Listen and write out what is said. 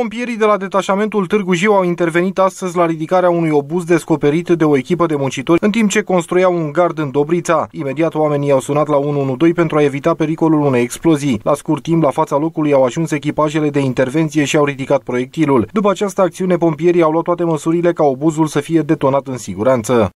Pompierii de la detașamentul Târgu Jiu au intervenit astăzi la ridicarea unui obuz descoperit de o echipă de muncitori în timp ce construiau un gard în Dobrița. Imediat oamenii au sunat la 112 pentru a evita pericolul unei explozii. La scurt timp, la fața locului au ajuns echipajele de intervenție și au ridicat proiectilul. După această acțiune, pompierii au luat toate măsurile ca obuzul să fie detonat în siguranță.